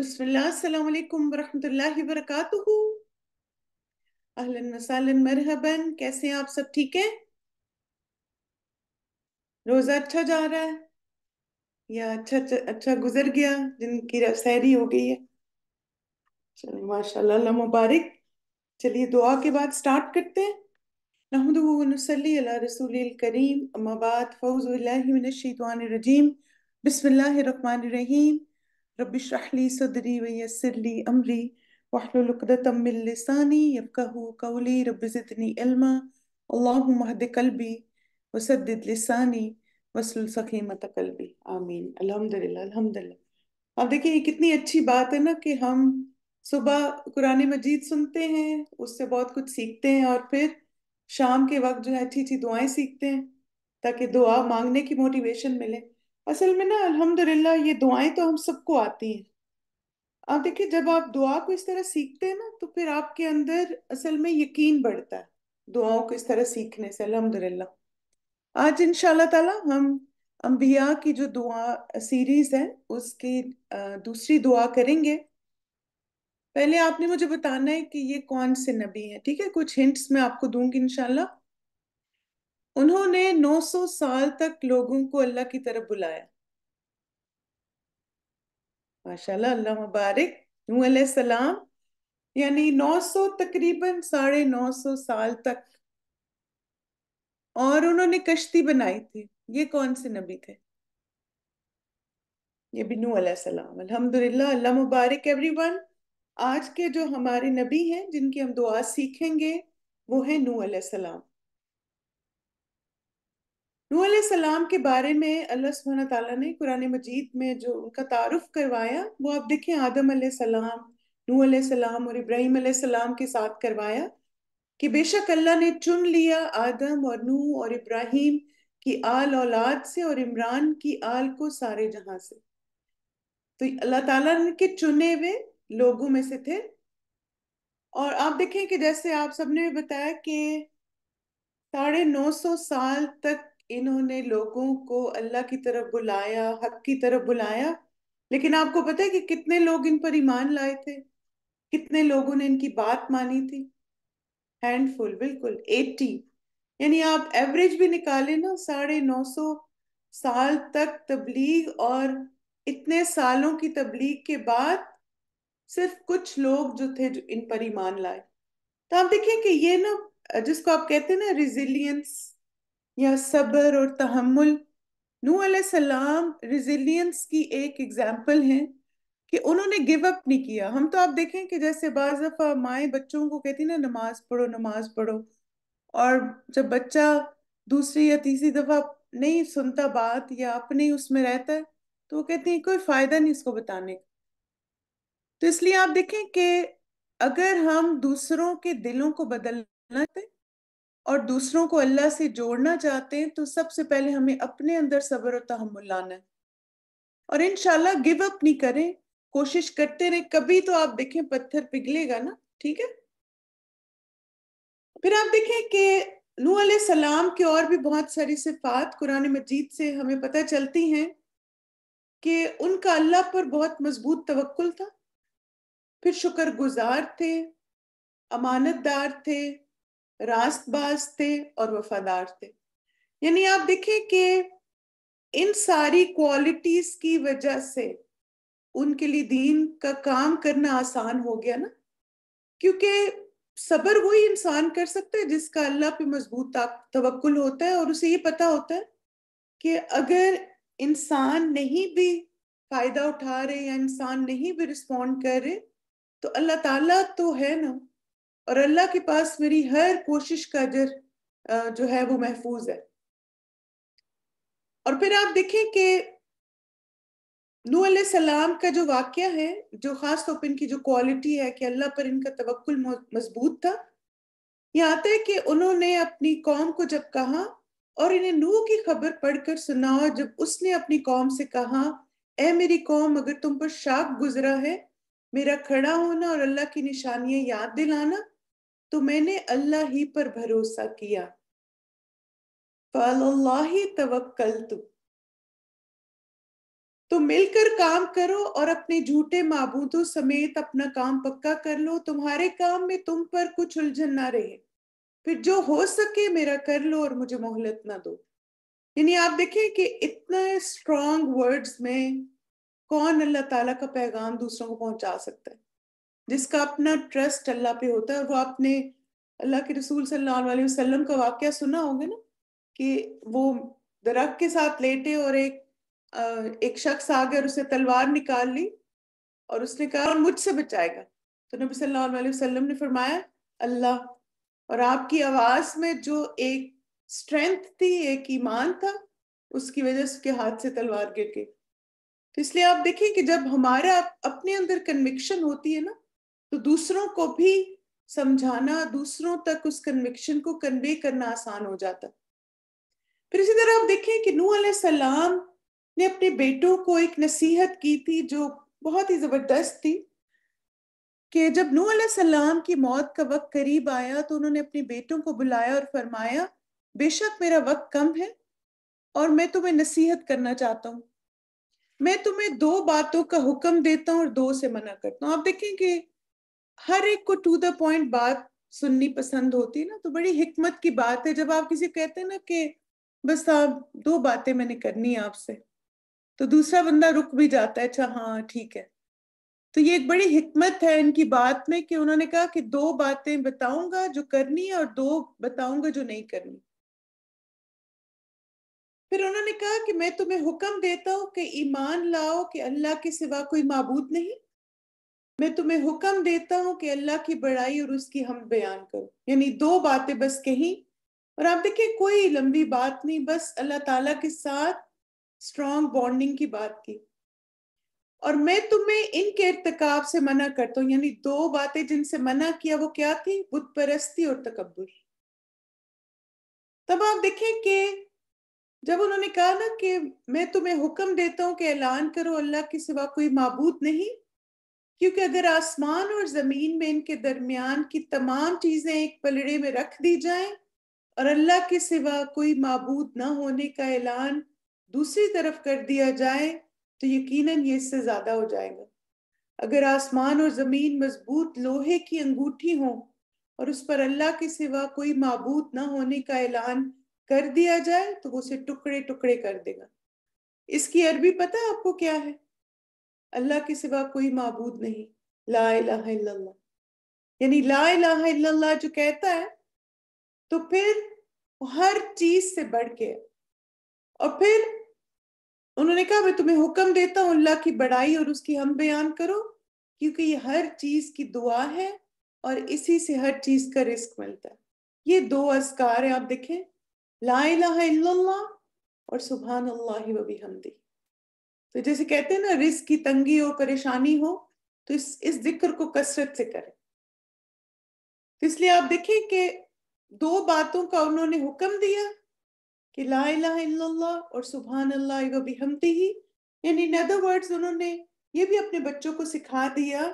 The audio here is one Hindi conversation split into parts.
मरहबन कैसे हैं आप सब ठीक है रोजा अच्छा जा रहा है या अच्छा अच्छा, अच्छा गुजर गया जिनकी सहरी हो गई है चलिए माशाल्लाह मुबारक चलिए दुआ के बाद स्टार्ट करते हैं नहमदी रसूल करीम अम्माबाद रजीम रहीम رب اشرح لي صدري ويسر لي واحلل عقدة من لساني قولي رب زدني علما اللهم اهد قلبي وسدد لساني देखिए ये कितनी अच्छी बात है ना कि हम सुबह कुरान मजीद सुनते हैं उससे बहुत कुछ सीखते हैं और फिर शाम के वक्त जो है अच्छी अच्छी दुआएं सीखते हैं ताकि दुआ मांगने की मोटिवेशन मिले असल में ना अल्हम्दुलिल्लाह ये दुआएं तो हम सबको आती हैं आप देखिए जब आप दुआ को इस तरह सीखते हैं ना तो फिर आपके अंदर असल में यकीन बढ़ता है दुआओं को इस तरह सीखने से अल्हम्दुलिल्लाह आज इन ताला हम अम्बिया की जो दुआ सीरीज है उसकी दूसरी दुआ करेंगे पहले आपने मुझे बताना है कि ये कौन से नबी हैं ठीक है कुछ हिंट्स मैं आपको दूंगी इनशाला उन्होंने 900 साल तक लोगों को अल्लाह की तरफ बुलाया माशाल्लाह अल्लाह मुबारक नू सलाम यानी 900 तकरीबन साढ़े नौ सौ साल तक और उन्होंने कश्ती बनाई थी ये कौन से नबी थे ये भी नू सलाम अल्हम्दुलिल्लाह अल्लाह मुबारक एवरीवन आज के जो हमारे नबी हैं जिनकी हम दुआ सीखेंगे वो है नू सलाम नूसम के बारे में अल्लाह सुबहाना तला ने कुरान मजीद में जो उनका तारुफ करवाया वो आप देखें आदम सलाम नू सलाम और इब्राहिम सलाम के साथ करवाया कि बेशक अल्लाह ने चुन लिया आदम और नू और इब्राहिम की आल औलाद से और इमरान की आल को सारे जहां से तो अल्लाह ताला के चुने हुए लोगों में से थे और आप देखें कि जैसे आप सबने भी बताया कि साढ़े नौ सौ साल तक इन्होंने लोगों को अल्लाह की तरफ बुलाया हक की तरफ बुलाया लेकिन आपको पता है कि कितने लोग इन पर ईमान लाए थे कितने लोगों ने इनकी बात मानी थी हैंडफुल बिल्कुल एट्टी यानी आप एवरेज भी निकाले ना साढ़े नौ सौ साल तक तबलीग और इतने सालों की तबलीग के बाद सिर्फ कुछ लोग जो थे जो इन पर ईमान लाए तो आप देखिए कि ये ना जिसको आप कहते हैं ना रिजिलियंस या सब्र और तहमुल नू सलाम रिजिलियंस की एक एग्जाम्पल हैं कि उन्होंने गिव अप नहीं किया हम तो आप देखें कि जैसे बाज दफ़ा माएँ बच्चों को कहती ना नमाज पढ़ो नमाज पढ़ो और जब बच्चा दूसरी या तीसरी दफ़ा नहीं सुनता बात या अपने ही उसमें रहता है तो वो कहती हैं कोई फ़ायदा नहीं इसको बताने का तो इसलिए आप देखें कि अगर हम दूसरों के दिलों को बदलना चाहते और दूसरों को अल्लाह से जोड़ना चाहते हैं तो सबसे पहले हमें अपने अंदर सब्र और तहमुल लाना है और इन गिव अप नहीं करें कोशिश करते रहे कभी तो आप देखें पत्थर पिघलेगा ना ठीक है फिर आप देखें कि नू सलाम के और भी बहुत सारी सिफात कुरान मजीद से हमें पता चलती हैं कि उनका अल्लाह पर बहुत मजबूत तवक्ल था फिर शुक्रगुजार थे अमानतदार थे रास्तबाज थे और वफादार थे यानी आप देखें कि इन सारी क्वालिटीज की वजह से उनके लिए दीन का काम करना आसान हो गया ना क्योंकि सबर वही इंसान कर सकता है जिसका अल्लाह पे मजबूत तवक्ल होता है और उसे ये पता होता है कि अगर इंसान नहीं भी फायदा उठा रहे या इंसान नहीं भी रिस्पॉन्ड कर रहे तो अल्लाह ताला तो है ना और अल्लाह के पास मेरी हर कोशिश का अजर जो है वो महफूज है और फिर आप देखें कि नू सलाम का जो वाक्य है जो खास तौर पर इनकी जो क्वालिटी है कि अल्लाह पर इनका तवक्ल मजबूत था यह आता है कि उन्होंने अपनी कौम को जब कहा और इन्हें नू की खबर पढ़कर सुना और जब उसने अपनी कौम से कहा ए मेरी कौम अगर तुम पर शाक गुजरा है मेरा खड़ा होना और अल्लाह की निशानियां याद दिलाना तो मैंने अल्लाह ही पर भरोसा किया ही तवक्कल तो मिलकर काम करो और अपने झूठे माबूदों समेत अपना काम पक्का कर लो तुम्हारे काम में तुम पर कुछ उलझन ना रहे फिर जो हो सके मेरा कर लो और मुझे मोहलत ना दो यानी आप देखें कि इतने स्ट्रॉन्ग वर्ड्स में कौन अल्लाह ताला का पैगाम दूसरों को पहुंचा सकता है जिसका अपना ट्रस्ट अल्लाह पे होता है और वो आपने अल्लाह के रसूल सल्लाम का वाक्य सुना होगा ना कि वो दरख्त के साथ लेटे और एक एक शख्स आ गया और उसने तलवार निकाल ली और उसने कहा और मुझसे बचाएगा तो नबी सल्लल्लाहु अलैहि वसल्लम ने फरमाया अल्लाह और आपकी आवाज़ में जो एक स्ट्रेंथ थी एक ईमान था उसकी वजह से उसके हाथ से तलवार गिर गई तो इसलिए आप देखिए कि जब हमारा अपने अंदर कन्विक्शन होती है ना तो दूसरों को भी समझाना दूसरों तक उस कन्विक्शन को कन्वे करना आसान हो जाता फिर इसी तरह आप देखें कि नू सलाम ने अपने बेटों को एक नसीहत की थी जो बहुत ही जबरदस्त थी कि जब नू सलाम की मौत का वक्त करीब आया तो उन्होंने अपने बेटों को बुलाया और फरमाया बेशक मेरा वक्त कम है और मैं तुम्हें नसीहत करना चाहता हूँ मैं तुम्हें दो बातों का हुक्म देता हूँ और दो से मना करता हूँ आप देखें कि हर एक को टू द पॉइंट बात सुननी पसंद होती है ना तो बड़ी हिकमत की बात है जब आप किसी कहते हैं ना कि बस आप दो बातें मैंने करनी है आपसे तो दूसरा बंदा रुक भी जाता है अच्छा हाँ ठीक है तो ये एक बड़ी हिकमत है इनकी बात में कि उन्होंने कहा कि दो बातें बताऊंगा जो करनी है और दो बताऊंगा जो नहीं करनी फिर उन्होंने कहा कि मैं तुम्हें हुक्म देता हूँ कि ईमान लाओ कि अल्लाह के सिवा कोई मबूद नहीं मैं तुम्हें हुक्म देता हूं कि अल्लाह की बड़ाई और उसकी हम बयान करो यानी दो बातें बस कही और आप देखिए कोई लंबी बात नहीं बस अल्लाह ताला के साथ स्ट्रॉन्ग बॉन्डिंग की बात की और मैं तुम्हें इनके इरतकाब से मना करता हूँ यानी दो बातें जिनसे मना किया वो क्या थी बुत परस्ती और तकबर तब आप देखें कि जब उन्होंने कहा ना कि मैं तुम्हें हुक्म देता हूँ कि ऐलान करो अल्लाह के सिवा कोई मबूद नहीं क्योंकि अगर आसमान और ज़मीन में इनके दरमियान की तमाम चीज़ें एक पलड़े में रख दी जाएं और अल्लाह के सिवा कोई मबूद ना होने का ऐलान दूसरी तरफ कर दिया जाए तो यकीनन ये इससे ज़्यादा हो जाएगा अगर आसमान और ज़मीन मजबूत लोहे की अंगूठी हो और उस पर अल्लाह के सिवा कोई मबूत ना होने का ऐलान कर दिया जाए तो वो उसे टुकड़े टुकड़े कर देगा इसकी अरबी पता है आपको क्या है अल्लाह के सिवा कोई मबूद नहीं ला यानी ला जो कहता है तो फिर हर चीज से बढ़ के और फिर उन्होंने कहा मैं तुम्हें हुक्म देता हूँ अल्लाह की बड़ाई और उसकी हम बयान करो क्योंकि ये हर चीज की दुआ है और इसी से हर चीज का रिस्क मिलता है ये दो अस्कार है आप देखें ला और सुबह अल्लाह वबी हमदी तो जैसे कहते हैं ना रिस्क की तंगी हो परेशानी हो तो इस इस जिक्र को कसरत से करें तो इसलिए आप देखें कि दो बातों का उन्होंने हुक्म दिया कि ला और सुबहान अल्लाह ही यानी इन अदर वर्ड्स उन्होंने ये भी अपने बच्चों को सिखा दिया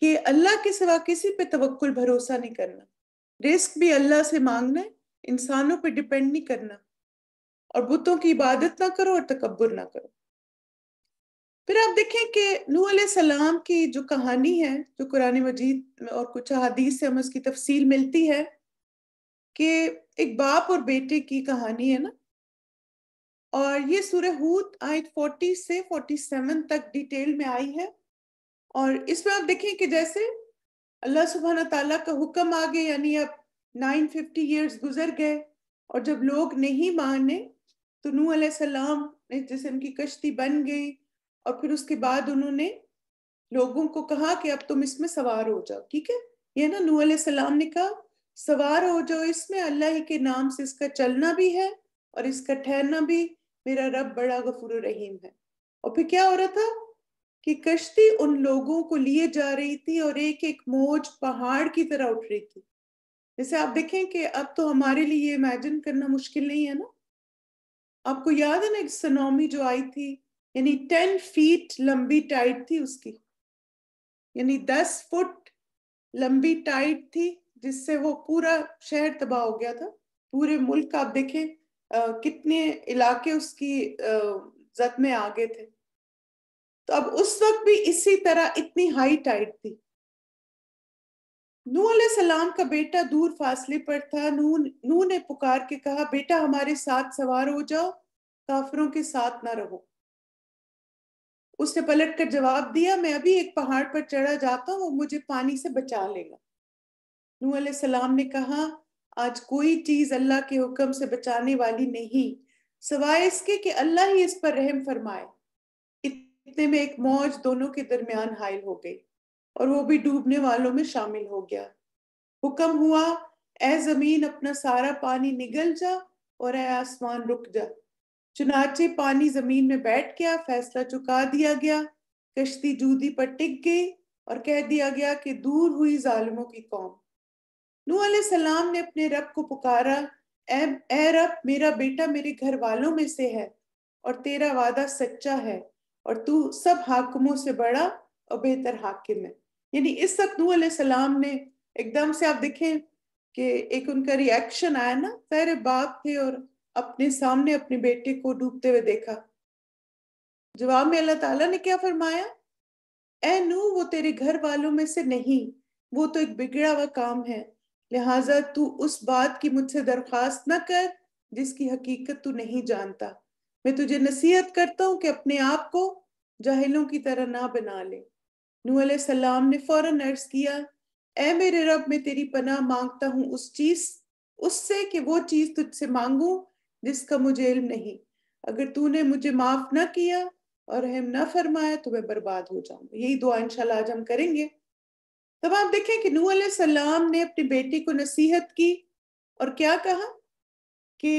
कि अल्लाह के सिवा किसी पे तवक्ल भरोसा नहीं करना रिस्क भी अल्लाह से मांगना है इंसानों पे डिपेंड नहीं करना और बुतों की इबादत ना करो और तकबर ना करो फिर आप देखें कि नू सलाम की जो कहानी है जो कुरान मजीद और कुछ अदीस से हमें उसकी तफसील मिलती है कि एक बाप और बेटे की कहानी है ना और ये सूर्य आयत 40 से 47 तक डिटेल में आई है और इसमें आप देखें कि जैसे अल्लाह सुबहाना तला का हुक्म आ गए यानी अब 950 फिफ्टी ईयर्स गुजर गए और जब लोग नहीं माने तो नू सलाम ने जैसे उनकी कश्ती बन गई और फिर उसके बाद उन्होंने लोगों को कहा कि अब तुम इसमें सवार हो जाओ ठीक है ये ना नू सलाम ने कहा सवार हो जाओ इसमें अल्लाह के नाम से इसका चलना भी है और इसका ठहरना भी मेरा रब बड़ा गफूर रहीम है और फिर क्या हो रहा था कि कश्ती उन लोगों को लिए जा रही थी और एक एक मोज पहाड़ की तरह उठ रही थी जैसे आप देखें कि अब तो हमारे लिए इमेजिन करना मुश्किल नहीं है ना आपको याद है ना एक सनोमी जो आई थी यानी टेन फीट लंबी टाइट थी उसकी यानी दस फुट लंबी टाइट थी जिससे वो पूरा शहर तबाह हो गया था पूरे मुल्क आप देखें आ, कितने इलाके उसकी जद में आ गए थे तो अब उस वक्त भी इसी तरह इतनी हाई टाइट थी नू सलाम का बेटा दूर फासले पर था नू नू ने पुकार के कहा बेटा हमारे साथ सवार हो जाओ काफरों के साथ ना रहो उसने पलट कर जवाब दिया मैं अभी एक पहाड़ पर चढ़ा जाता हूँ मुझे पानी से बचा लेगा नू सलाम ने कहा आज कोई चीज अल्लाह के हुक्म से बचाने वाली नहीं सवाए इसके कि अल्लाह ही इस पर रहम फरमाए इतने में एक मौज दोनों के दरमियान हायल हो गई और वो भी डूबने वालों में शामिल हो गया हुक्म हुआ ए जमीन अपना सारा पानी निगल जा और ए आसमान रुक जा चुनाचे पानी जमीन में बैठ गया फैसला चुका दिया गया कश्ती जूदी पर टिक गई और कह दिया गया कि दूर हुई जालिमों की कौम नू सलाम ने अपने रब को पुकारा ए रब मेरा बेटा मेरे घर वालों में से है और तेरा वादा सच्चा है और तू सब हाकमों से बड़ा और बेहतर हाकिम है यानी इस वक्त नू सलाम ने एकदम से आप देखें कि एक उनका रिएक्शन आया ना तेरे बाप थे और अपने सामने अपने बेटे को डूबते हुए देखा जवाब में अल्लाह ताला ने क्या फरमाया ए नू वो तेरे घर वालों में से नहीं वो तो एक बिगड़ा हुआ काम है लिहाजा तू उस बात की मुझसे दरख्वास्त न कर जिसकी हकीकत तू नहीं जानता मैं तुझे नसीहत करता हूँ कि अपने आप को जाहिलों की तरह ना बना ले नू सलाम ने फौरन अर्ज किया ए मेरे रब मैं तेरी पनाह मांगता हूँ उस चीज उससे कि वो चीज तुझसे मांगू जिसका मुझे इल्म नहीं अगर तूने मुझे माफ ना किया और हम ना फरमाया तो मैं बर्बाद हो जाऊंगा यही दुआ इंशाल्लाह आज हम करेंगे तब आप देखें कि नूह सलाम ने अपनी बेटी को नसीहत की और क्या कहा कि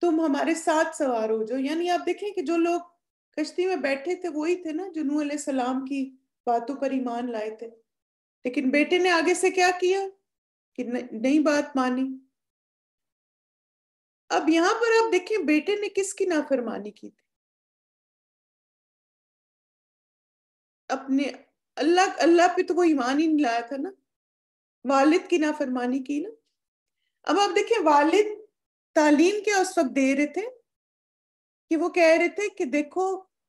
तुम हमारे साथ सवार हो जाओ यानी आप देखें कि जो लोग कश्ती में बैठे थे वही थे ना जो नूह सलाम की बातों पर ईमान लाए थे लेकिन बेटे ने आगे से क्या किया कि नई बात मानी अब यहाँ पर आप देखें बेटे ने किसकी नाफरमानी की थी अपने अल्लाह अल्लाह पे तो वो ईमान ही नहीं लाया था ना वालिद की नाफरमानी की ना अब आप देखें वालिद तालीम क्या उस वक्त दे रहे थे कि वो कह रहे थे कि देखो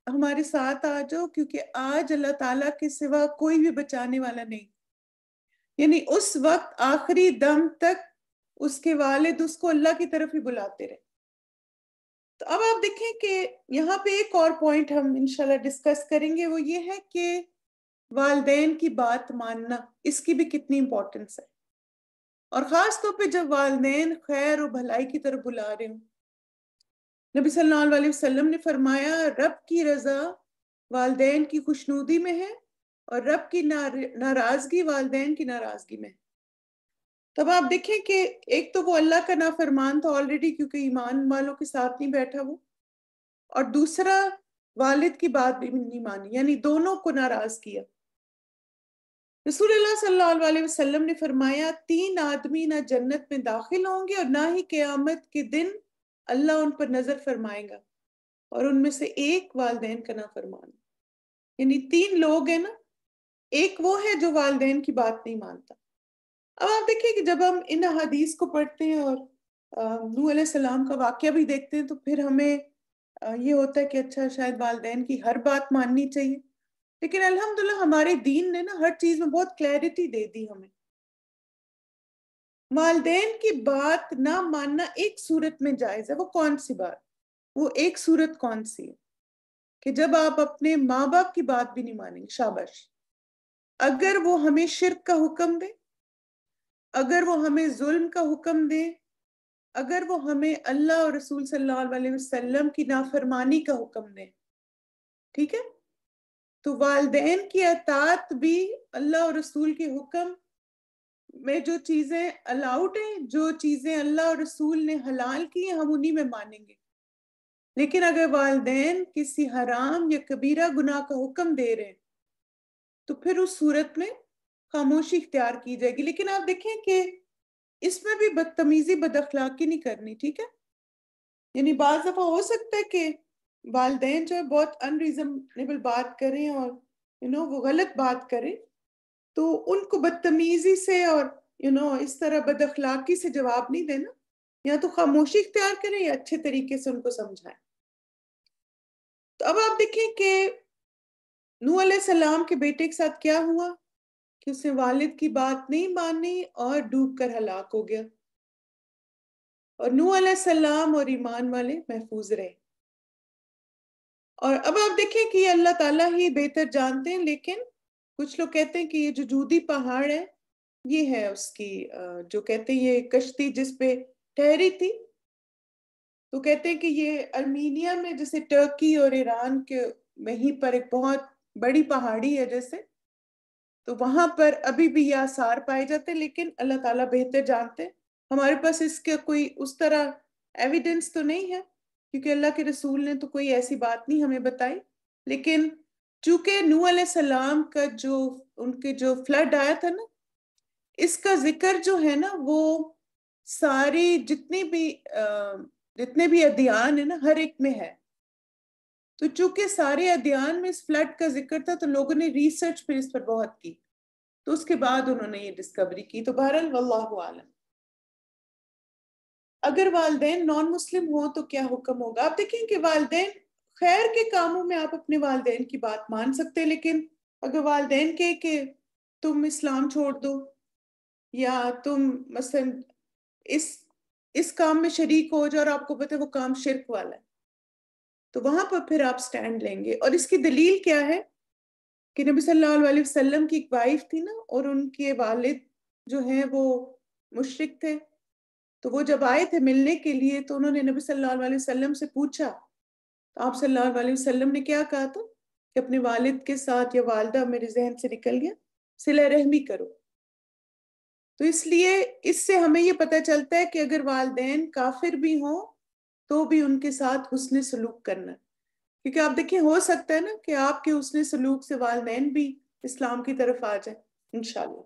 हमारे साथ आ जाओ क्योंकि आज अल्लाह ताला के सिवा कोई भी बचाने वाला नहीं यानी उस वक्त आखिरी दम तक उसके वालिद तो उसको अल्लाह की तरफ ही बुलाते रहे तो अब आप देखें कि यहाँ पे एक और पॉइंट हम इनशाला डिस्कस करेंगे वो ये है कि वालदेन की बात मानना इसकी भी कितनी इम्पोर्टेंस है और ख़ास तौर पे जब वालदेन खैर और भलाई की तरफ बुला रहे हूँ नबी सल्लल्लाहु वसल्लम ने फरमाया रब की रज़ा वालदेन की खुशनुदी में है और रब की नाराज़गी वालदेन की नाराज़गी में है तब आप देखें कि एक तो वो अल्लाह का ना फरमान था ऑलरेडी क्योंकि ईमान वालों के साथ नहीं बैठा वो और दूसरा वालिद की बात भी नहीं मानी यानी दोनों को नाराज किया रसूल सल्लाम ने फरमाया तीन आदमी ना जन्नत में दाखिल होंगे और ना ही क्यामत के दिन अल्लाह उन पर नज़र फरमाएगा और उनमें से एक वालदेन का ना फरमान यानी तीन लोग हैं ना एक वो है जो वालदेन की बात नहीं मानता अब आप देखिए कि जब हम इन हदीस को पढ़ते हैं और नू सलाम का वाक्य भी देखते हैं तो फिर हमें ये होता है कि अच्छा शायद वालदेन की हर बात माननी चाहिए लेकिन अल्हम्दुलिल्लाह हमारे दीन ने ना हर चीज में बहुत क्लैरिटी दे दी हमें वालदेन की बात ना मानना एक सूरत में जायज है वो कौन सी बात वो एक सूरत कौन सी है कि जब आप अपने माँ बाप की बात भी नहीं मानेंगे शाबाश अगर वो हमें शिरक का हुक्म दे अगर वो हमें जुल्म का हुक्म दे अगर वो हमें अल्लाह और रसूल सल्लल्लाहु अलैहि वसल्लम की नाफरमानी का हुक्म दे ठीक है तो वालदेन की अतात भी अल्लाह और रसूल के हुक्म में जो चीज़ें अलाउड हैं जो चीज़ें अल्लाह और रसूल ने हलाल की हैं हम उन्हीं में मानेंगे लेकिन अगर वालदेन किसी हराम या कबीरा गुनाह का हुक्म दे रहे हैं तो फिर उस सूरत में खामोशी इख्तियार की जाएगी लेकिन आप देखें कि इसमें भी बदतमीजी बदअखलाकी नहीं करनी ठीक है यानी बार दफ़ा हो सकता है कि वालदे जो है बहुत अनरीजनेबल बात करें और यू नो वो गलत बात करें तो उनको बदतमीजी से और यू नो इस तरह बदअखलाकी से जवाब नहीं देना या तो खामोशी इख्तियार करें या अच्छे तरीके से उनको समझाएं तो अब आप देखें कि नू सलाम के बेटे के साथ क्या हुआ कि उसने वालिद की बात नहीं मानी और डूब कर हलाक हो गया और नू सलाम और ईमान वाले महफूज रहे और अब आप देखें कि अल्लाह ताला ही बेहतर जानते हैं लेकिन कुछ लोग कहते हैं कि ये जो जूदी पहाड़ है ये है उसकी जो कहते हैं ये कश्ती जिस पे ठहरी थी तो कहते हैं कि ये अर्मीनिया में जैसे टर्की और ईरान के वहीं पर एक बहुत बड़ी पहाड़ी है जैसे तो वहां पर अभी भी यह आसार पाए जाते लेकिन अल्लाह ताला बेहतर जानते हमारे पास इसके कोई उस तरह एविडेंस तो नहीं है क्योंकि अल्लाह के रसूल ने तो कोई ऐसी बात नहीं हमें बताई लेकिन चूंकि नू सलाम का जो उनके जो फ्लड आया था ना इसका जिक्र जो है ना वो सारी जितने भी जितने भी अध्ययन है ना हर एक में है तो चूंकि सारे अध्ययन में इस फ्लड का जिक्र था तो लोगों ने रिसर्च फिर इस पर बहुत की तो उसके बाद उन्होंने ये डिस्कवरी की तो बहरहाल आलम अगर वालदे नॉन मुस्लिम हो तो क्या हुक्म होगा आप देखें कि वालदे खैर के कामों में आप अपने वालदेन की बात मान सकते हैं लेकिन अगर वालदे के कि तुम इस्लाम छोड़ दो या तुम मसलन इस इस काम में शरीक हो जाओ और आपको पता है वो काम शिरक वाला है तो वहां पर फिर आप स्टैंड लेंगे और इसकी दलील क्या है कि नबी सल्लल्लाहु अलैहि वसल्लम की एक वाइफ थी ना और उनके वालिद जो हैं वो मुशरक थे तो वो जब आए थे मिलने के लिए तो उन्होंने नबी सल्लल्लाहु अलैहि वसल्लम से पूछा तो आप सल्लल्लाहु अलैहि वसल्लम ने क्या कहा था कि अपने वालिद के साथ या वालदा मेरे जहन से निकल गया सिला रहमी करो तो इसलिए इससे हमें ये पता चलता है कि अगर वालदेन काफिर भी हों तो भी उनके साथ उसने सलूक करना क्योंकि आप देखिए हो सकता है ना कि आपके उसने सलूक से वालदेन भी इस्लाम की तरफ आ जाए इनशाला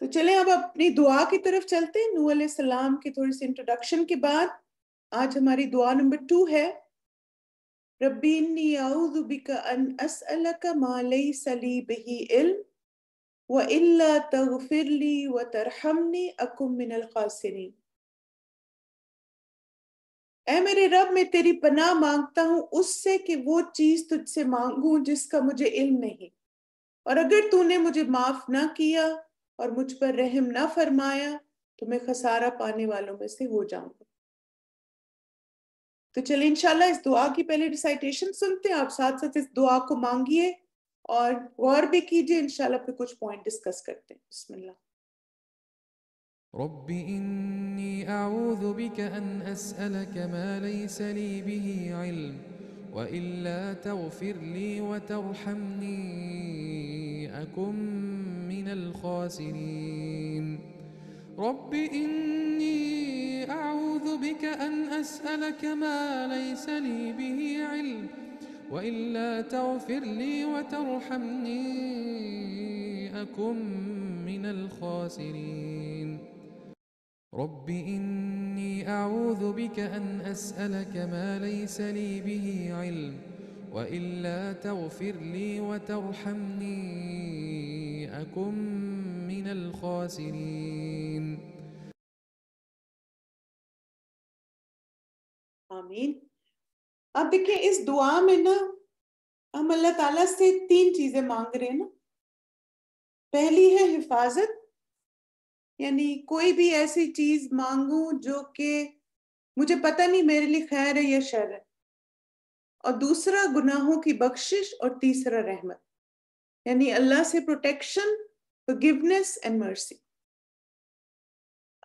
तो चले अब अपनी दुआ की तरफ चलते हैं नूअल सलाम की थोड़ी सी इंट्रोडक्शन के बाद आज हमारी दुआ नंबर टू है रबीन ए मेरे रब मैं तेरी पनाह मांगता हूँ उससे कि वो चीज तुझसे मांगू जिसका मुझे इल्म नहीं और अगर तूने मुझे माफ ना किया और मुझ पर रहम ना फरमाया तो मैं खसारा पाने वालों में से हो जाऊंगा तो चलिए इंशाल्लाह इस दुआ की पहले रिसाइटेशन सुनते हैं आप साथ साथ इस दुआ को मांगिए और गौर भी कीजिए इंशाल्लाह पे कुछ पॉइंट डिस्कस करते हैं बिस्मिल्लाह رب إني أعوذ بك أن أسألك ما ليس لي به علم وإلا تغفر لي وترحمني أكن من الخاسرين رب إني أعوذ بك أن أسألك ما ليس لي به علم وإلا تغفر لي وترحمني أكن من الخاسرين رب إني أعوذ بك أن أسألك ما ليس لي به علم وإلا تغفر لي وترحمني أكن من الخاسرين آمين اب دیکھیں اس دعا میں نا ہم اللہ تعالیٰ سے تین چیزیں مانگ رہے ہیں نا پہلی ہے حفاظت यानी कोई भी ऐसी चीज मांगू जो कि मुझे पता नहीं मेरे लिए खैर है या शर है और दूसरा गुनाहों की बख्शिश और तीसरा रहमत यानी अल्लाह से प्रोटेक्शन फॉरगिवनेस एंड मर्सी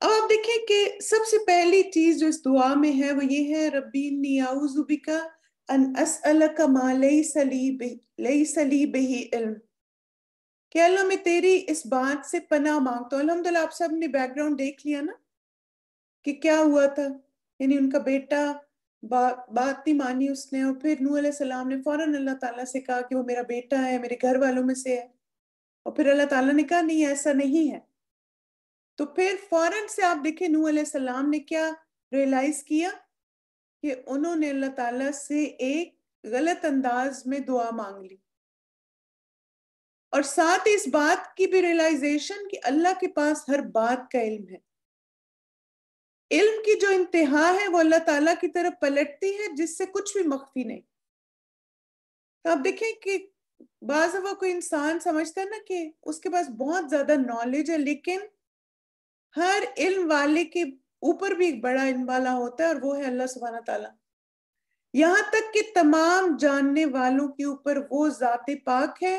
अब आप देखें कि सबसे पहली चीज जो इस दुआ में है वो ये है रबीन नियाउजुबिका अन असअलका मा लई सली बही इल्म कि अल्लाह मैं तेरी इस बात से पना मांगता हूँ अलहमदुल्ला आप सब ने बैकग्राउंड देख लिया ना कि क्या हुआ था यानी उनका बेटा बा, बात नहीं मानी उसने और फिर नू सलाम ने फ़ौरन अल्लाह ताला से कहा कि वो मेरा बेटा है मेरे घर वालों में से है और फिर अल्लाह ताला ने कहा नहीं ऐसा नहीं है तो फिर फौरन से आप देखें नू सलाम ने क्या रियलाइज किया कि उन्होंने अल्लाह ताला से एक गलत अंदाज में दुआ मांग ली और साथ इस बात की भी रियलाइजेशन कि अल्लाह के पास हर बात का इल्म है इल्म की जो इंतहा है वो अल्लाह ताला की तरफ पलटती है जिससे कुछ भी मख्फी नहीं तो आप देखें कि बाज कोई इंसान समझता है ना कि उसके पास बहुत ज्यादा नॉलेज है लेकिन हर इल्म वाले के ऊपर भी एक बड़ा इल्म वाला होता है और वो है अल्लाह सुबहाना तला यहाँ तक कि तमाम जानने वालों के ऊपर वो जात पाक है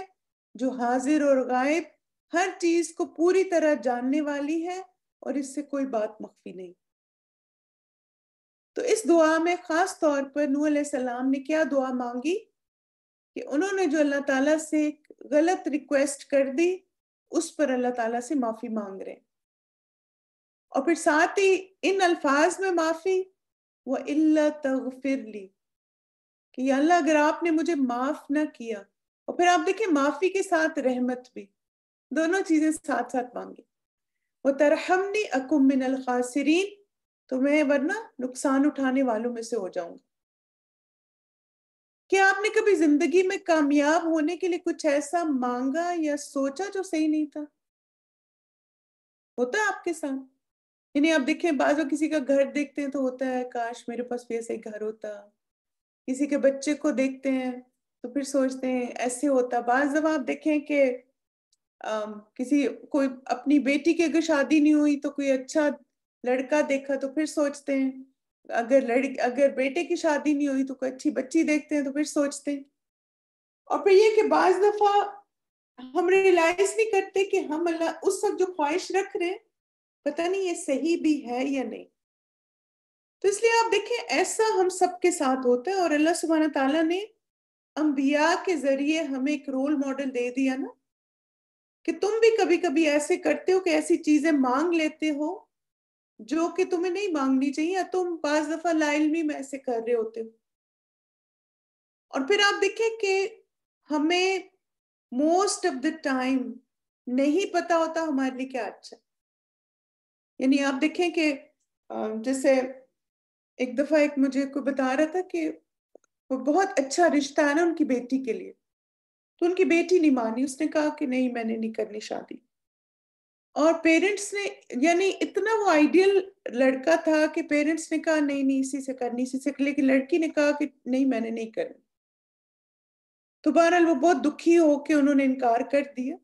जो हाजिर और गायब हर चीज को पूरी तरह जानने वाली है और इससे कोई बात मख्फी नहीं तो इस दुआ में खास तौर पर नूह सलाम ने क्या दुआ मांगी कि उन्होंने जो अल्लाह ताला से गलत रिक्वेस्ट कर दी उस पर अल्लाह ताला से माफी मांग रहे और फिर साथ ही इन अल्फाज में माफी व अल्लाह तगफिर ली कि अल्लाह अगर आपने मुझे माफ ना किया और फिर आप देखिए माफी के साथ रहमत भी दोनों चीजें साथ साथ मांगे वो तरहमनी अकुम खासरीन तो मैं वरना नुकसान उठाने वालों में से हो जाऊंगा क्या आपने कभी जिंदगी में कामयाब होने के लिए कुछ ऐसा मांगा या सोचा जो सही नहीं था होता है आपके साथ यानी आप देखें बाजो किसी का घर देखते हैं तो होता है काश मेरे पास भी ही घर होता किसी के बच्चे को देखते हैं तो फिर सोचते हैं ऐसे होता बाज जब आप देखें कि किसी कोई अपनी बेटी की अगर शादी नहीं हुई तो कोई अच्छा लड़का देखा तो फिर सोचते हैं अगर लड़की अगर बेटे की शादी नहीं हुई तो कोई अच्छी बच्ची देखते हैं तो फिर सोचते हैं और फिर ये कि बाज दफा हम रियलाइज नहीं करते कि हम अल्लाह उस वक्त जो ख्वाहिश रख रहे हैं पता नहीं ये सही भी है या नहीं तो इसलिए आप देखें ऐसा हम सबके साथ होता है और अल्लाह सुबहाना तला ने अंबिया के जरिए हमें एक रोल मॉडल दे दिया ना कि तुम भी कभी कभी ऐसे करते हो कि ऐसी चीजें मांग लेते हो जो कि तुम्हें नहीं मांगनी चाहिए तुम पांच दफा लाइलमी में ऐसे कर रहे होते हो और फिर आप देखें कि हमें मोस्ट ऑफ द टाइम नहीं पता होता हमारे लिए क्या अच्छा यानी आप देखें कि जैसे एक दफा एक मुझे कोई बता रहा था कि वो बहुत अच्छा रिश्ता है ना उनकी बेटी के लिए तो उनकी बेटी नहीं मानी उसने कहा कि नहीं मैंने नहीं करनी शादी और पेरेंट्स ने यानी इतना वो आइडियल लड़का था कि पेरेंट्स ने कहा नहीं नहीं इसी से करनी इसी से लेकिन लड़की ने कहा कि नहीं मैंने नहीं करनी तो बहरहाल वो बहुत दुखी होकर उन्होंने इनकार कर दिया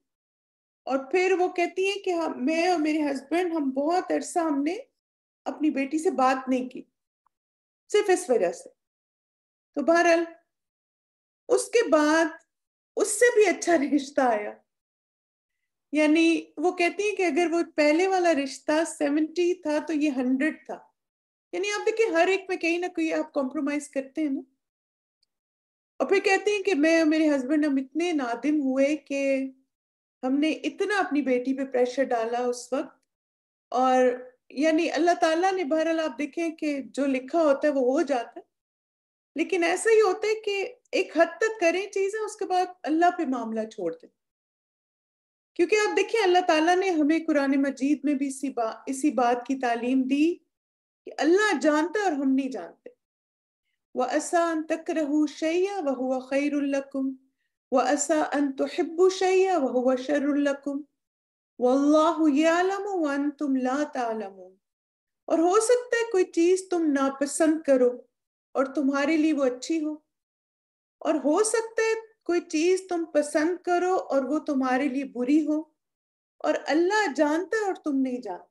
और फिर वो कहती है कि हम हाँ, मैं और मेरे हस्बैंड हम बहुत अरसा हमने अपनी बेटी से बात नहीं की सिर्फ इस वजह से तो बहरहाल उसके बाद उससे भी अच्छा रिश्ता आया यानी वो कहती है कि अगर वो पहले वाला रिश्ता सेवेंटी था तो ये हंड्रेड था यानी आप देखिए हर एक में कहीं ना कहीं आप कॉम्प्रोमाइज करते हैं ना और फिर कहते हैं कि मैं और मेरे हस्बैंड हम इतने नादिम हुए कि हमने इतना अपनी बेटी पे प्रेशर डाला उस वक्त और यानी अल्लाह ताला ने बहरहाल आप देखें कि जो लिखा होता है वो हो जाता है लेकिन ऐसा ही होता है कि एक हद तक करें चीजें उसके बाद अल्लाह पे मामला छोड़ दें क्योंकि आप देखिए अल्लाह ताला ने हमें कुरान मजीद में भी इसी बात इसी बात की तालीम दी कि अल्लाह जानता और हम नहीं जानते वह असा अन तक रहू शैया वह हुआ खैरकुम व असा अन तोहब्बू शैया वह हुआ शरुल्लकुम वल्लाम तुम ला तालम और हो सकता है कोई चीज़ तुम नापसंद करो और तुम्हारे लिए वो अच्छी हो और हो सकता है कोई चीज तुम पसंद करो और वो तुम्हारे लिए बुरी हो और अल्लाह जानता है और तुम नहीं जानते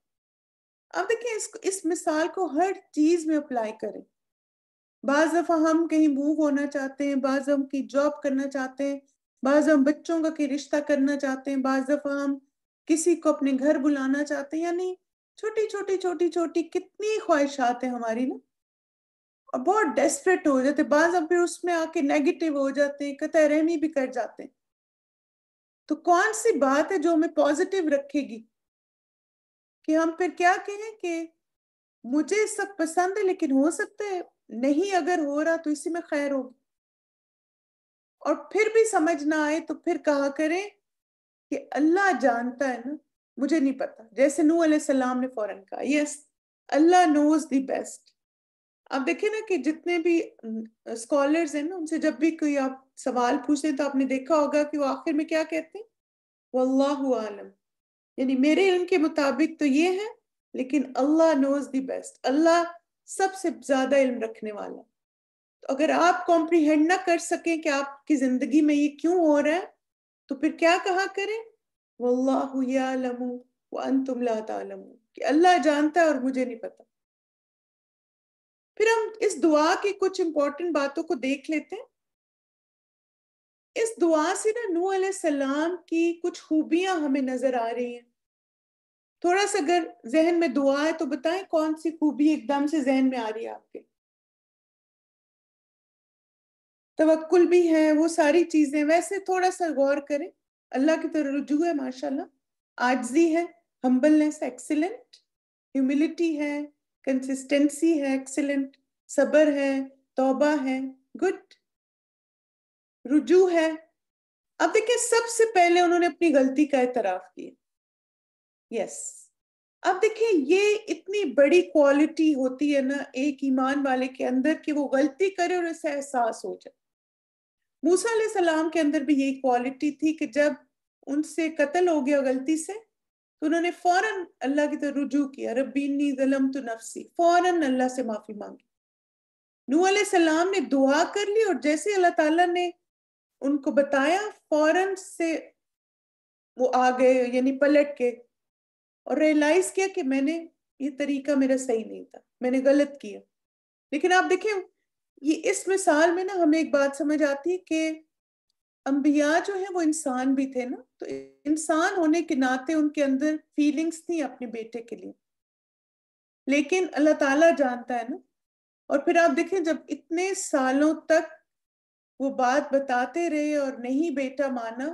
अब देखिए इस इस मिसाल को हर चीज में अप्लाई करें बाज दफा हम कहीं मूव होना चाहते हैं बाज हम की जॉब करना चाहते हैं बाज हम बच्चों का की रिश्ता करना चाहते हैं बाज दफा हम किसी को अपने घर बुलाना चाहते हैं या नहीं छोटी छोटी छोटी छोटी कितनी ख्वाहिशात है हमारी ना बहुत डेस्परेट हो जाते बाज अब उसमें आके नेगेटिव हो जाते कतः रहमी भी कर जाते तो कौन सी बात है जो हमें पॉजिटिव रखेगी कि हम फिर क्या कहें कि मुझे सब पसंद है लेकिन हो सकता है नहीं अगर हो रहा तो इसी में खैर होगी और फिर भी समझ ना आए तो फिर कहा करें कि अल्लाह जानता है ना मुझे नहीं पता जैसे नू सलाम ने फौरन कहा yes Allah knows the best आप देखिए ना कि जितने भी स्कॉलर्स हैं ना उनसे जब भी कोई आप सवाल पूछते तो आपने देखा होगा कि वो आखिर में क्या कहते हैं अल्लाह आलम यानी मेरे इल्म के मुताबिक तो ये है लेकिन अल्लाह नोज द बेस्ट अल्लाह सबसे ज्यादा इल्म रखने वाला तो अगर आप कॉम्प्रीहेंड ना कर सकें कि आपकी जिंदगी में ये क्यों हो रहा है तो फिर क्या कहा करें वल्लाह आलमू व अन तुम कि अल्लाह जानता है और मुझे नहीं पता फिर हम इस दुआ की कुछ इंपॉर्टेंट बातों को देख लेते हैं इस दुआ से ना नू सलाम की कुछ खूबियां हमें नजर आ रही हैं थोड़ा सा अगर जहन में दुआ है तो बताएं कौन सी खूबी एकदम से जहन में आ रही है आपके तवक्ल भी है वो सारी चीजें वैसे थोड़ा सा गौर करें अल्लाह की तरह रुजू है माशाल्लाह आजजी है हम्बलनेस एक्सीलेंट ह्यूमिलिटी है कंसिस्टेंसी है एक्सिलेंट सबर है तौबा है गुड रुजू है अब देखिए सबसे पहले उन्होंने अपनी गलती का एतराफ किया यस अब देखिए ये इतनी बड़ी क्वालिटी होती है ना एक ईमान वाले के अंदर कि वो गलती करे और उसे एहसास हो जाए मूसा सलाम के अंदर भी यही क्वालिटी थी कि जब उनसे कत्ल हो गया गलती से तो उन्होंने फौरन अल्लाह की तरफ रुजू किया रबीनी जलम तो नफसी फौरन अल्लाह से माफी मांगी नू सलाम ने दुआ कर ली और जैसे अल्लाह ताला ने उनको बताया फौरन से वो आ गए यानी पलट के और रियलाइज किया कि मैंने ये तरीका मेरा सही नहीं था मैंने गलत किया लेकिन आप देखें ये इस मिसाल में ना हमें एक बात समझ आती है कि अम्बिया जो है वो इंसान भी थे ना तो इंसान होने के नाते उनके अंदर फीलिंग्स थी अपने बेटे के लिए लेकिन अल्लाह ताला जानता है ना और फिर आप देखें जब इतने सालों तक वो बात बताते रहे और नहीं बेटा माना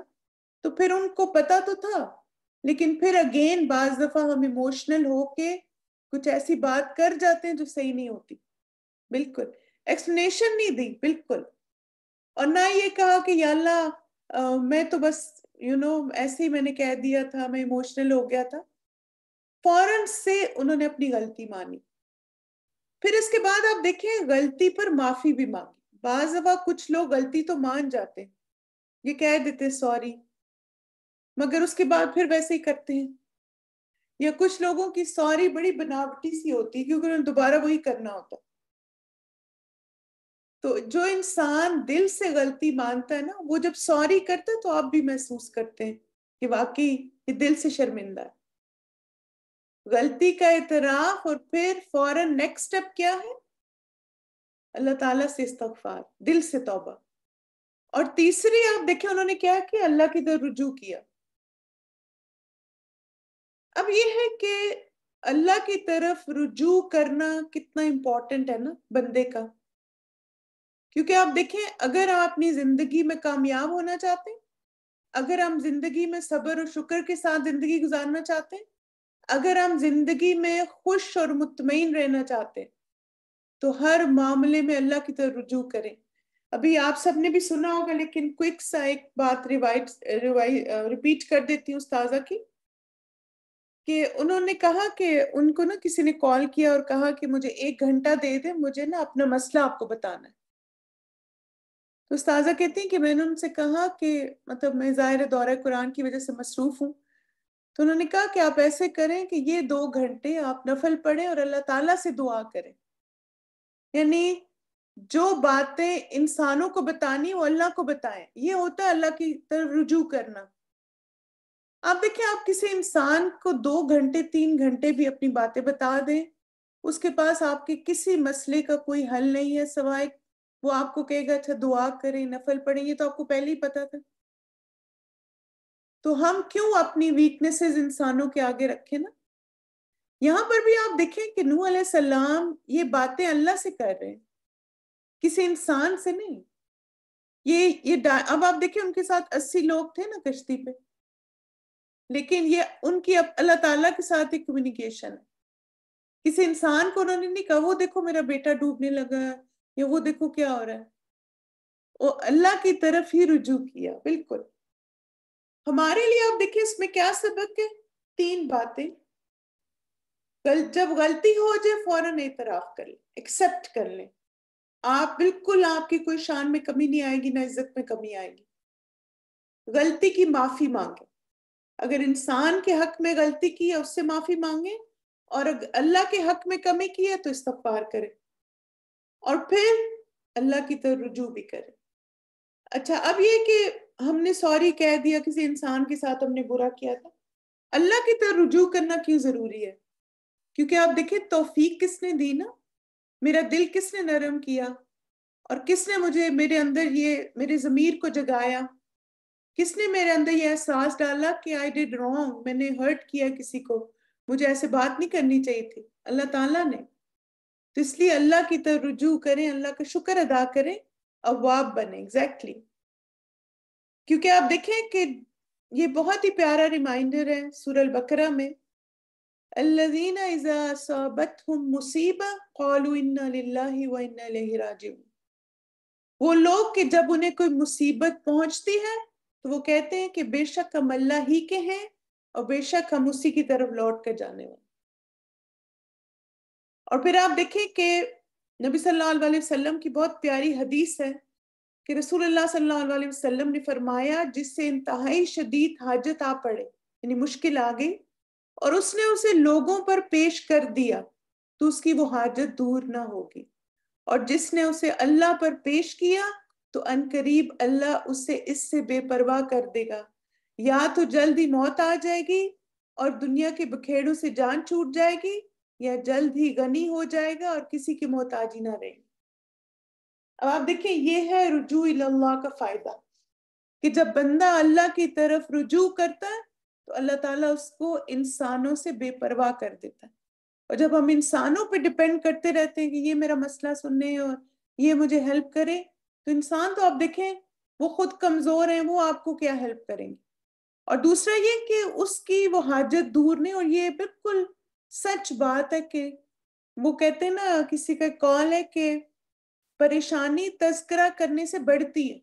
तो फिर उनको पता तो था लेकिन फिर अगेन बाज दफा हम इमोशनल होके कुछ ऐसी बात कर जाते हैं जो सही नहीं होती बिल्कुल एक्सप्लेनेशन नहीं दी बिल्कुल और ना ये कहा कि अल्लाह मैं तो बस यू you नो know, ऐसे ही मैंने कह दिया था मैं इमोशनल हो गया था फौरन से उन्होंने अपनी गलती मानी फिर इसके बाद आप देखें गलती पर माफी भी मांगी बाजवा कुछ लोग गलती तो मान जाते हैं ये कह देते सॉरी मगर उसके बाद फिर वैसे ही करते हैं या कुछ लोगों की सॉरी बड़ी बनावटी सी होती है क्योंकि उन्हें दोबारा वही करना होता तो जो इंसान दिल से गलती मानता है ना वो जब सॉरी करता है तो आप भी महसूस करते हैं कि वाकई ये दिल से शर्मिंदा है गलती का इतराफ और फिर फौरन नेक्स्ट स्टेप क्या है अल्लाह ताला से इस्तगफार दिल से तौबा और तीसरी आप देखें उन्होंने क्या कि अल्लाह की तरफ रुजू किया अब ये है कि अल्लाह की तरफ रुजू करना कितना इंपॉर्टेंट है ना बंदे का क्योंकि आप देखें अगर आप अपनी जिंदगी में कामयाब होना चाहते हैं अगर हम जिंदगी में सब्र और शुक्र के साथ जिंदगी गुजारना चाहते हैं अगर हम जिंदगी में खुश और मुतमिन रहना चाहते हैं तो हर मामले में अल्लाह की तरफ रुजू करें अभी आप सबने भी सुना होगा लेकिन क्विक सा एक बात रिवाइट रिपीट कर देती हूँ उसताजा की कि उन्होंने कहा कि उनको ना किसी ने कॉल किया और कहा कि मुझे एक घंटा दे दे मुझे ना अपना मसला आपको बताना है तो उसताजा कहती हैं कि मैंने उनसे कहा कि मतलब मैं ज़ाहिर दौरा कुरान की वजह से मसरूफ़ हूँ तो उन्होंने कहा कि आप ऐसे करें कि ये दो घंटे आप नफल पढ़ें और अल्लाह ताला से दुआ करें यानी जो बातें इंसानों को बतानी वो अल्लाह को बताएं ये होता है अल्लाह की तरफ रुजू करना आप देखिए आप किसी इंसान को दो घंटे तीन घंटे भी अपनी बातें बता दें उसके पास आपके किसी मसले का कोई हल नहीं है सवाए वो आपको कहेगा अच्छा दुआ करें नफल पढ़े ये तो आपको पहले ही पता था तो हम क्यों अपनी वीकनेसेस इंसानों के आगे रखें ना यहाँ पर भी आप देखें कि नू सलाम ये बातें अल्लाह से कर रहे हैं किसी इंसान से नहीं ये ये अब आप देखें उनके साथ अस्सी लोग थे ना कश्ती पे लेकिन ये उनकी अब अल्लाह ताला के साथ एक कम्युनिकेशन है किसी इंसान को उन्होंने नहीं कहा वो देखो मेरा बेटा डूबने लगा है ये वो देखो क्या हो रहा है वो अल्लाह की तरफ ही रुजू किया बिल्कुल हमारे लिए आप देखिए इसमें क्या सबक है तीन बातें गल जब गलती हो जाए फौरन एतराफ कर ले एक्सेप्ट कर ले आप बिल्कुल आपकी कोई शान में कमी नहीं आएगी ना इज्जत में कमी आएगी गलती की माफी मांगे अगर इंसान के हक में गलती की है उससे माफी मांगे और अल्लाह के हक में कमी की है तो इस्तफार करें और फिर अल्लाह की तरफ रुजू भी करें अच्छा अब ये कि हमने सॉरी कह दिया किसी इंसान के साथ हमने बुरा किया था अल्लाह की तरफ रुजू करना क्यों ज़रूरी है क्योंकि आप देखिए तोफीक किसने दी ना मेरा दिल किसने नरम किया और किसने मुझे मेरे अंदर ये मेरे ज़मीर को जगाया किसने मेरे अंदर ये एहसास डाला कि आई डिड रॉन्ग मैंने हर्ट किया किसी को मुझे ऐसे बात नहीं करनी चाहिए थी अल्लाह ताला ने तो इसलिए अल्लाह की तरफ रुजू करें अल्लाह का शुक्र अदा करें अवाब बने एग्जैक्टली क्योंकि आप देखें कि ये बहुत ही प्यारा रिमाइंडर है सूरल बकरा में वो लोग कि जब उन्हें कोई मुसीबत पहुंचती है तो वो कहते हैं कि बेशक हम अल्लाह ही के हैं और बेशक हम उसी की तरफ लौट कर जाने वाले और फिर आप देखें कि नबी सल्लल्लाहु अलैहि वसल्लम की बहुत प्यारी हदीस है कि रसूल सल्लल्लाहु अलैहि वसल्लम ने फरमाया जिससे इंतहाई शदीद हाजत आ पड़े यानी मुश्किल आ गई और उसने उसे लोगों पर पेश कर दिया तो उसकी वो हाजत दूर ना होगी और जिसने उसे अल्लाह पर पेश किया तो अनकरीब अल्लाह उसे इससे बेपरवाह कर देगा या तो जल्दी मौत आ जाएगी और दुनिया के बखेड़ों से जान छूट जाएगी यह जल्द ही गनी हो जाएगा और किसी की मोहताजी ना रहेगी अब आप देखिए ये है रुजू अल्लाह का फायदा कि जब बंदा अल्लाह की तरफ रुजू करता है तो अल्लाह ताला उसको इंसानों से बेपरवाह कर देता है और जब हम इंसानों पे डिपेंड करते रहते हैं कि ये मेरा मसला सुनने और ये मुझे हेल्प करे तो इंसान तो आप देखें वो खुद कमज़ोर है वो आपको क्या हेल्प करेंगे और दूसरा ये कि उसकी वो हाजत दूर नहीं और ये बिल्कुल सच बात है कि वो कहते ना किसी का कॉल है कि परेशानी तस्करा करने से बढ़ती है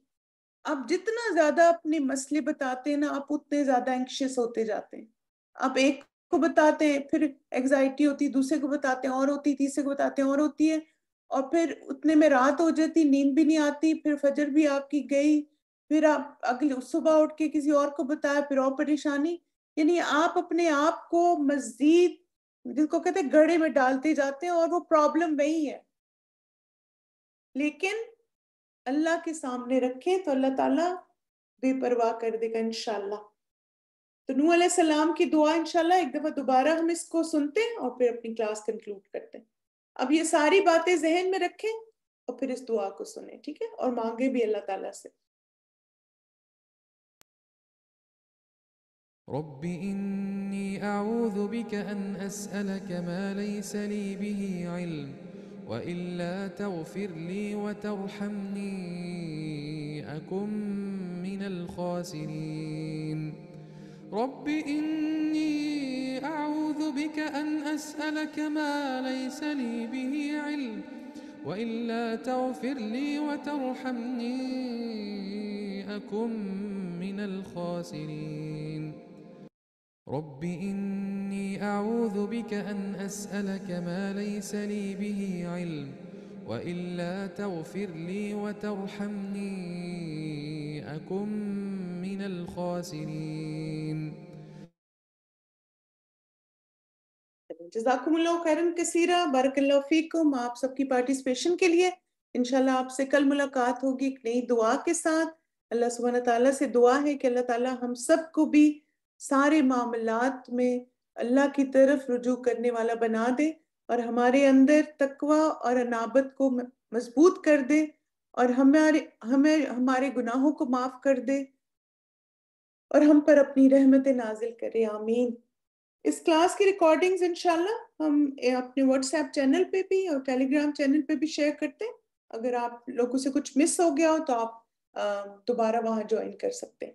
आप जितना ज्यादा अपने मसले बताते हैं ना आप उतने ज्यादा एंक्शियस होते जाते हैं आप एक को बताते हैं फिर एग्जाइटी होती दूसरे को बताते हैं और होती तीसरे को बताते हैं और होती है और फिर उतने में रात हो जाती नींद भी नहीं आती फिर फजर भी आपकी गई फिर आप अगले सुबह उठ के किसी और को बताया फिर और परेशानी यानी आप अपने आप को मजीद जिसको कहते हैं गड़े में डालते जाते हैं और वो प्रॉब्लम वही है लेकिन अल्लाह के सामने रखे तो अल्लाह ताला बेपरवाह कर देगा इनशाला तो नू सलाम की दुआ इनशाला एक दफ़ा दोबारा हम इसको सुनते हैं और फिर अपनी क्लास कंक्लूड करते हैं अब ये सारी बातें जहन में रखें और फिर इस दुआ को सुने ठीक है और मांगे भी अल्लाह ताला से رب إني أعوذ بك أن أسألك ما ليس لي به علم وإلا تغفر لي وترحمني أكن من الخاسرين رب إني أعوذ بك أن أسألك ما ليس لي به علم وإلا تغفر لي وترحمني أكن من الخاسرين رب إني أعوذ بك أن أسألك ما ليس لي به علم وإلا تغفر لي وترحمني أكن من الخاسرين جزاكم الله خيرًا كثيرا بارك الله فيكم آپ سب کی participation کے لئے انشاءاللہ آپ سے کل ملاقات ہوگی ایک نئی دعا کے ساتھ اللہ سبحانہ وتعالی سے دعا ہے کہ اللہ تعالی ہم سب کو بھی सारे मामलात में अल्लाह की तरफ रुजू करने वाला बना दे और हमारे अंदर तकवा और अनाबत को मजबूत कर दे और हमारे हमें हमारे गुनाहों को माफ कर दे और हम पर अपनी रहमत नाजिल करे आमीन इस क्लास की रिकॉर्डिंग्स इनशाला हम अपने व्हाट्सएप चैनल पे भी और टेलीग्राम चैनल पे भी शेयर करते हैं अगर आप लोगों से कुछ मिस हो गया हो तो आप दोबारा वहां ज्वाइन कर सकते हैं